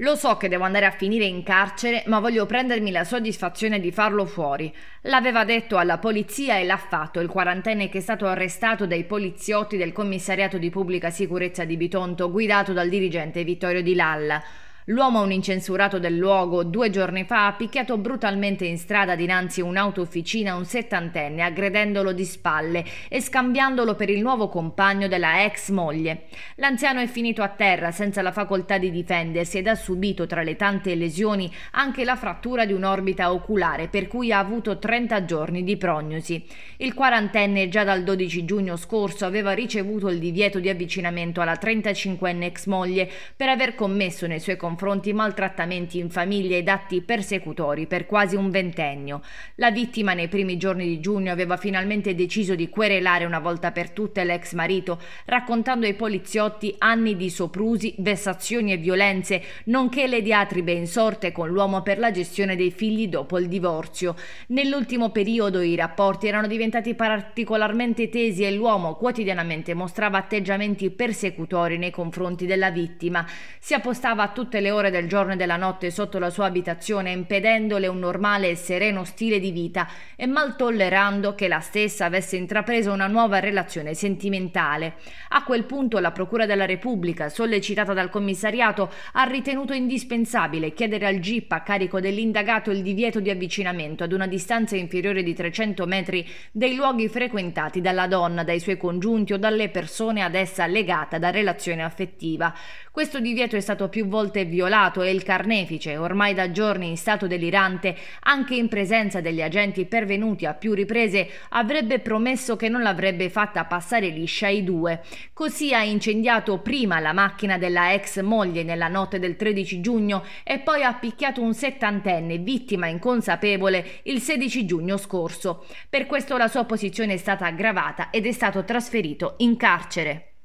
Lo so che devo andare a finire in carcere, ma voglio prendermi la soddisfazione di farlo fuori. L'aveva detto alla polizia e l'ha fatto il quarantenne che è stato arrestato dai poliziotti del commissariato di pubblica sicurezza di Bitonto, guidato dal dirigente Vittorio Di Lalla. L'uomo, un incensurato del luogo, due giorni fa ha picchiato brutalmente in strada dinanzi a un'autofficina un settantenne, aggredendolo di spalle e scambiandolo per il nuovo compagno della ex moglie. L'anziano è finito a terra senza la facoltà di difendersi ed ha subito tra le tante lesioni anche la frattura di un'orbita oculare per cui ha avuto 30 giorni di prognosi. Il quarantenne già dal 12 giugno scorso aveva ricevuto il divieto di avvicinamento alla 35enne ex moglie per aver commesso nei suoi confronti confronti, maltrattamenti in famiglia ed atti persecutori per quasi un ventennio. La vittima nei primi giorni di giugno aveva finalmente deciso di querelare una volta per tutte l'ex marito, raccontando ai poliziotti anni di soprusi, vessazioni e violenze, nonché le diatribe insorte con l'uomo per la gestione dei figli dopo il divorzio. Nell'ultimo periodo i rapporti erano diventati particolarmente tesi e l'uomo quotidianamente mostrava atteggiamenti persecutori nei confronti della vittima. Si appostava a tutte le le ore del giorno e della notte sotto la sua abitazione, impedendole un normale e sereno stile di vita e mal tollerando che la stessa avesse intrapreso una nuova relazione sentimentale. A quel punto la Procura della Repubblica, sollecitata dal commissariato, ha ritenuto indispensabile chiedere al GIP a carico dell'indagato il divieto di avvicinamento ad una distanza inferiore di 300 metri dei luoghi frequentati dalla donna, dai suoi congiunti o dalle persone ad essa legata da relazione affettiva. Questo divieto è stato più volte violato violato e il carnefice, ormai da giorni in stato delirante, anche in presenza degli agenti pervenuti a più riprese, avrebbe promesso che non l'avrebbe fatta passare liscia i due. Così ha incendiato prima la macchina della ex moglie nella notte del 13 giugno e poi ha picchiato un settantenne, vittima inconsapevole, il 16 giugno scorso. Per questo la sua posizione è stata aggravata ed è stato trasferito in carcere.